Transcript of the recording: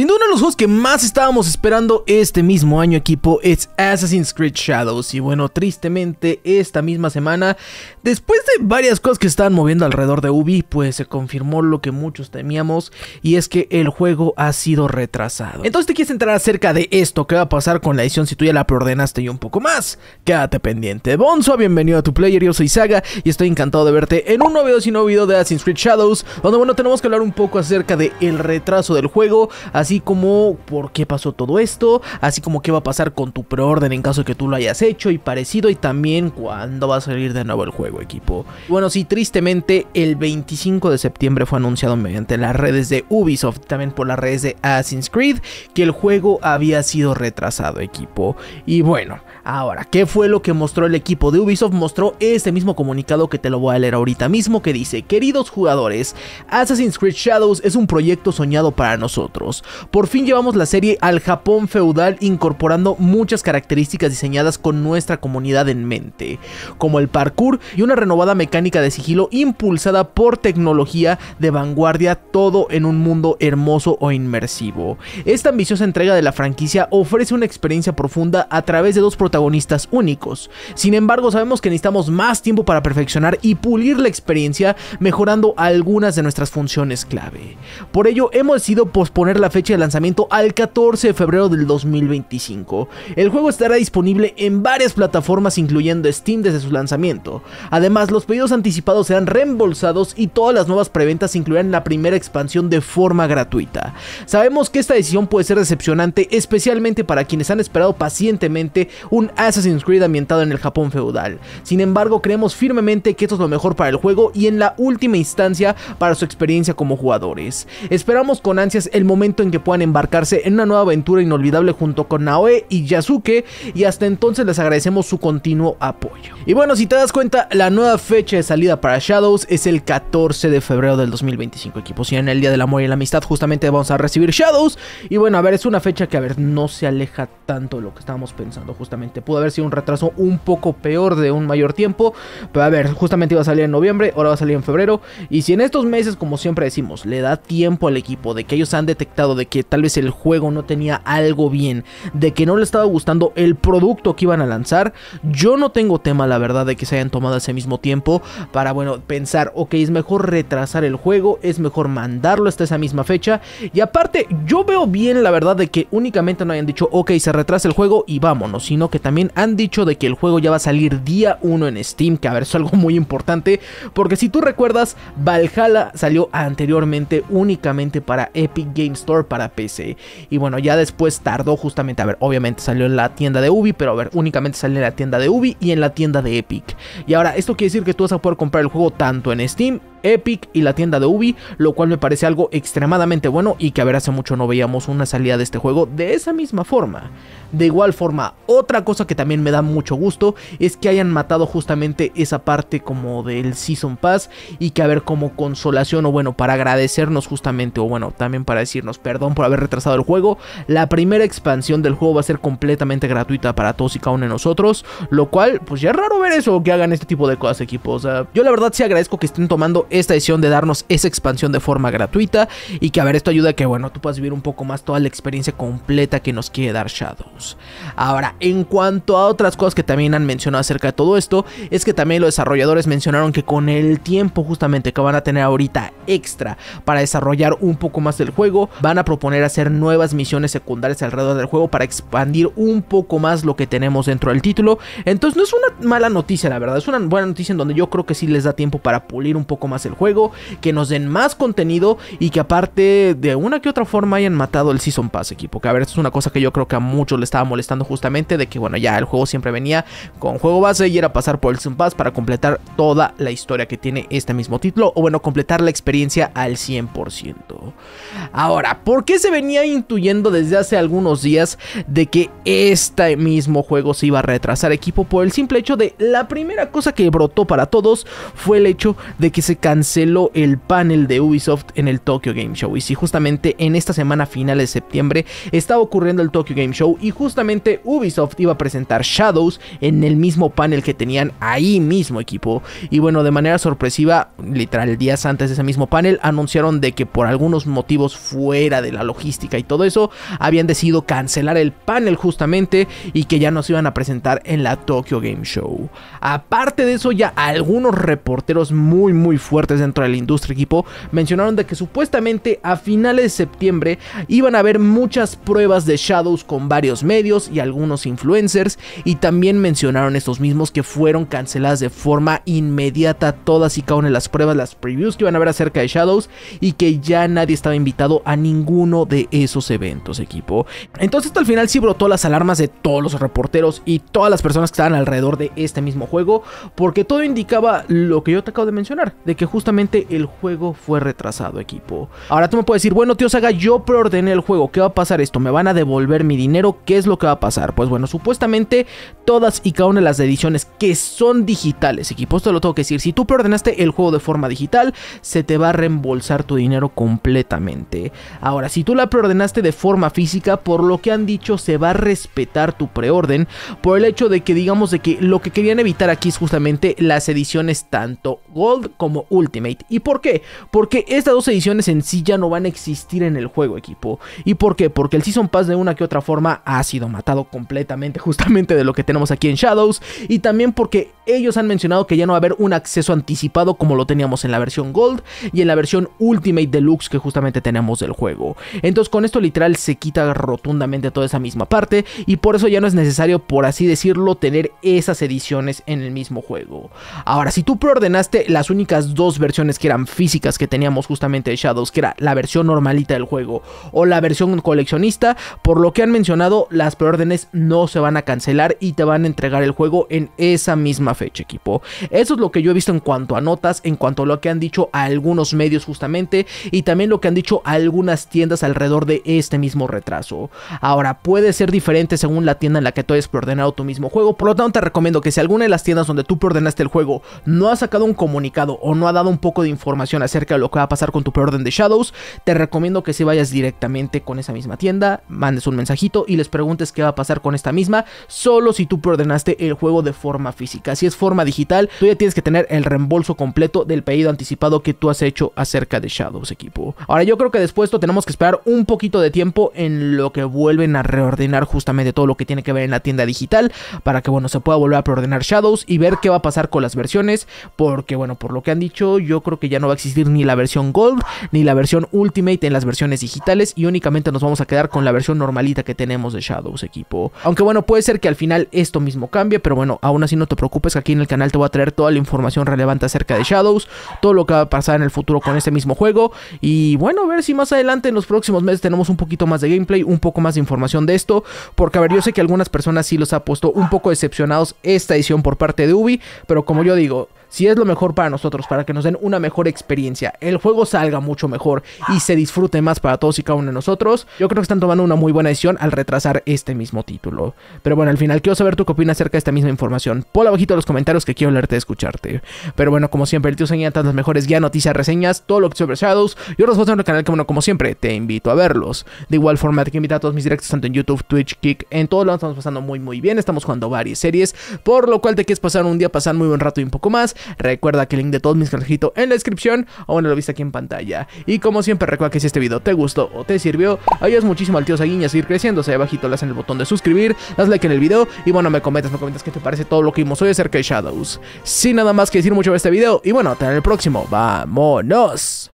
Sin duda uno de los juegos que más estábamos esperando este mismo año equipo es Assassin's Creed Shadows y bueno tristemente esta misma semana después de varias cosas que estaban moviendo alrededor de Ubi pues se confirmó lo que muchos temíamos y es que el juego ha sido retrasado. Entonces te quieres entrar acerca de esto, qué va a pasar con la edición si tú ya la preordenaste y un poco más, quédate pendiente. Bonzo, bienvenido a tu player, yo soy Saga y estoy encantado de verte en un nuevo video y nuevo video de Assassin's Creed Shadows donde bueno tenemos que hablar un poco acerca de el retraso del juego así así como por qué pasó todo esto, así como qué va a pasar con tu preorden en caso de que tú lo hayas hecho y parecido y también cuándo va a salir de nuevo el juego equipo. Bueno, sí, tristemente el 25 de septiembre fue anunciado mediante las redes de Ubisoft, también por las redes de Assassin's Creed, que el juego había sido retrasado equipo. Y bueno, ahora, ¿qué fue lo que mostró el equipo de Ubisoft? Mostró este mismo comunicado que te lo voy a leer ahorita mismo que dice, queridos jugadores, Assassin's Creed Shadows es un proyecto soñado para nosotros. Por fin llevamos la serie al Japón feudal incorporando muchas características diseñadas con nuestra comunidad en mente, como el parkour y una renovada mecánica de sigilo impulsada por tecnología de vanguardia, todo en un mundo hermoso o e inmersivo. Esta ambiciosa entrega de la franquicia ofrece una experiencia profunda a través de dos protagonistas únicos. Sin embargo, sabemos que necesitamos más tiempo para perfeccionar y pulir la experiencia, mejorando algunas de nuestras funciones clave. Por ello, hemos decidido posponer la fecha de lanzamiento al 14 de febrero del 2025. El juego estará disponible en varias plataformas incluyendo Steam desde su lanzamiento. Además, los pedidos anticipados serán reembolsados y todas las nuevas preventas incluirán la primera expansión de forma gratuita. Sabemos que esta decisión puede ser decepcionante, especialmente para quienes han esperado pacientemente un Assassin's Creed ambientado en el Japón feudal. Sin embargo, creemos firmemente que esto es lo mejor para el juego y en la última instancia para su experiencia como jugadores. Esperamos con ansias el momento en que puedan embarcarse en una nueva aventura inolvidable junto con Naoe y Yasuke y hasta entonces les agradecemos su continuo apoyo. Y bueno, si te das cuenta, la nueva fecha de salida para Shadows es el 14 de febrero del 2025, equipo, si en el Día del Amor y la Amistad justamente vamos a recibir Shadows y bueno, a ver, es una fecha que a ver, no se aleja tanto de lo que estábamos pensando justamente, pudo haber sido un retraso un poco peor de un mayor tiempo, pero a ver, justamente iba a salir en noviembre, ahora va a salir en febrero y si en estos meses, como siempre decimos, le da tiempo al equipo de que ellos han detectado de que tal vez el juego no tenía algo bien, de que no le estaba gustando el producto que iban a lanzar, yo no tengo tema, la verdad, de que se hayan tomado ese mismo tiempo para, bueno, pensar, ok, es mejor retrasar el juego, es mejor mandarlo hasta esa misma fecha. Y aparte, yo veo bien, la verdad, de que únicamente no hayan dicho, ok, se retrasa el juego y vámonos, sino que también han dicho de que el juego ya va a salir día 1 en Steam, que a ver, es algo muy importante, porque si tú recuerdas, Valhalla salió anteriormente únicamente para Epic Game Store, para PC. Y bueno, ya después tardó justamente, a ver, obviamente salió en la tienda de Ubi, pero a ver, únicamente salió en la tienda de Ubi y en la tienda de Epic. Y ahora, esto quiere decir que tú vas a poder comprar el juego tanto en Steam Epic y la tienda de Ubi, lo cual me parece algo extremadamente bueno y que a ver hace mucho no veíamos una salida de este juego de esa misma forma. De igual forma, otra cosa que también me da mucho gusto es que hayan matado justamente esa parte como del Season Pass y que a ver como consolación o bueno, para agradecernos justamente o bueno, también para decirnos perdón por haber retrasado el juego, la primera expansión del juego va a ser completamente gratuita para todos y cada uno de nosotros, lo cual pues ya es raro ver eso que hagan este tipo de cosas equipos yo la verdad sí agradezco que estén tomando esta edición de darnos esa expansión de forma gratuita y que a ver, esto ayuda a que, bueno, tú puedas vivir un poco más toda la experiencia completa que nos quiere dar Shadows. Ahora, en cuanto a otras cosas que también han mencionado acerca de todo esto, es que también los desarrolladores mencionaron que con el tiempo justamente que van a tener ahorita extra para desarrollar un poco más del juego, van a proponer hacer nuevas misiones secundarias alrededor del juego para expandir un poco más lo que tenemos dentro del título. Entonces no es una mala noticia, la verdad, es una buena noticia en donde yo creo que sí les da tiempo para pulir un poco más el juego, que nos den más contenido y que aparte de una que otra forma hayan matado el Season Pass, equipo. Que a ver, esto es una cosa que yo creo que a muchos le estaba molestando justamente de que, bueno, ya el juego siempre venía con juego base y era pasar por el Season Pass para completar toda la historia que tiene este mismo título o, bueno, completar la experiencia al 100%. Ahora, ¿por qué se venía intuyendo desde hace algunos días de que este mismo juego se iba a retrasar, equipo? Por el simple hecho de la primera cosa que brotó para todos fue el hecho de que se canceló el panel de Ubisoft en el Tokyo Game Show. Y si justamente en esta semana final de septiembre estaba ocurriendo el Tokyo Game Show y justamente Ubisoft iba a presentar Shadows en el mismo panel que tenían ahí mismo equipo. Y bueno, de manera sorpresiva, literal días antes de ese mismo panel, anunciaron de que por algunos motivos fuera de la logística y todo eso, habían decidido cancelar el panel justamente y que ya no se iban a presentar en la Tokyo Game Show. Aparte de eso, ya algunos reporteros muy muy fuertes dentro de la industria, equipo, mencionaron de que supuestamente a finales de septiembre iban a haber muchas pruebas de Shadows con varios medios y algunos influencers y también mencionaron estos mismos que fueron canceladas de forma inmediata todas y cada una de las pruebas, las previews que iban a haber acerca de Shadows y que ya nadie estaba invitado a ninguno de esos eventos, equipo. Entonces al final si brotó las alarmas de todos los reporteros y todas las personas que estaban alrededor de este mismo juego porque todo indicaba lo que yo te acabo de mencionar, de que justamente el juego fue retrasado, equipo. Ahora tú me puedes decir, bueno, tío Saga, yo preordené el juego, ¿qué va a pasar esto? ¿Me van a devolver mi dinero? ¿Qué es lo que va a pasar? Pues bueno, supuestamente todas y cada una de las ediciones que son digitales, equipo, esto lo tengo que decir, si tú preordenaste el juego de forma digital, se te va a reembolsar tu dinero completamente. Ahora, si tú la preordenaste de forma física, por lo que han dicho, se va a respetar tu preorden, por el hecho de que digamos de que lo que querían evitar aquí es justamente las ediciones tanto gold como Ultimate. ¿Y por qué? Porque estas dos ediciones en sí ya no van a existir en el juego, equipo. ¿Y por qué? Porque el Season Pass de una que otra forma ha sido matado completamente justamente de lo que tenemos aquí en Shadows. Y también porque ellos han mencionado que ya no va a haber un acceso anticipado como lo teníamos en la versión Gold y en la versión Ultimate Deluxe que justamente tenemos del juego. Entonces con esto literal se quita rotundamente toda esa misma parte y por eso ya no es necesario, por así decirlo, tener esas ediciones en el mismo juego. Ahora, si tú preordenaste las únicas dos dos versiones que eran físicas que teníamos justamente de Shadows, que era la versión normalita del juego o la versión coleccionista, por lo que han mencionado, las preórdenes no se van a cancelar y te van a entregar el juego en esa misma fecha, equipo. Eso es lo que yo he visto en cuanto a notas, en cuanto a lo que han dicho algunos medios justamente y también lo que han dicho algunas tiendas alrededor de este mismo retraso. Ahora, puede ser diferente según la tienda en la que tú hayas preordenado tu mismo juego, por lo tanto te recomiendo que si alguna de las tiendas donde tú preordenaste el juego no ha sacado un comunicado o no ha dado un poco de información acerca de lo que va a pasar con tu preorden de Shadows, te recomiendo que si vayas directamente con esa misma tienda, mandes un mensajito y les preguntes qué va a pasar con esta misma, solo si tú preordenaste el juego de forma física. Si es forma digital, tú ya tienes que tener el reembolso completo del pedido anticipado que tú has hecho acerca de Shadows, equipo. Ahora, yo creo que después esto tenemos que esperar un poquito de tiempo en lo que vuelven a reordenar justamente todo lo que tiene que ver en la tienda digital para que, bueno, se pueda volver a preordenar Shadows y ver qué va a pasar con las versiones, porque, bueno, por lo que han dicho, yo creo que ya no va a existir ni la versión Gold ni la versión Ultimate en las versiones digitales y únicamente nos vamos a quedar con la versión normalita que tenemos de Shadows, equipo. Aunque bueno, puede ser que al final esto mismo cambie, pero bueno, aún así no te preocupes que aquí en el canal te voy a traer toda la información relevante acerca de Shadows, todo lo que va a pasar en el futuro con este mismo juego y bueno, a ver si más adelante en los próximos meses tenemos un poquito más de gameplay, un poco más de información de esto, porque a ver, yo sé que algunas personas sí los ha puesto un poco decepcionados esta edición por parte de Ubi, pero como yo digo, si es lo mejor para nosotros, para que nos den una mejor experiencia, el juego salga mucho mejor y se disfrute más para todos y cada uno de nosotros, yo creo que están tomando una muy buena decisión al retrasar este mismo título. Pero bueno, al final quiero saber tu opinión acerca de esta misma información. Pon abajito en los comentarios que quiero leerte y escucharte. Pero bueno, como siempre, el tío Señal tantas mejores guías, noticias, reseñas, todo lo que sobre Shadows y otros en el canal que bueno, como siempre, te invito a verlos. De igual forma, te invito a todos mis directos tanto en YouTube, Twitch, Kick, en todo lo estamos pasando muy muy bien, estamos jugando varias series, por lo cual te quieres pasar un día, pasar muy buen rato y un poco más, Recuerda que el link de todos mis consejitos en la descripción, o bueno, lo viste aquí en pantalla. Y como siempre, recuerda que si este video te gustó o te sirvió, ayudas muchísimo al tío Saguiña a seguir creciendo. O sea, abajito le en el botón de suscribir, das like en el video y bueno, me comentas, me comentas qué te parece todo lo que vimos hoy acerca de Shadows. Sin nada más que decir mucho de este video y bueno, hasta el próximo. ¡Vámonos!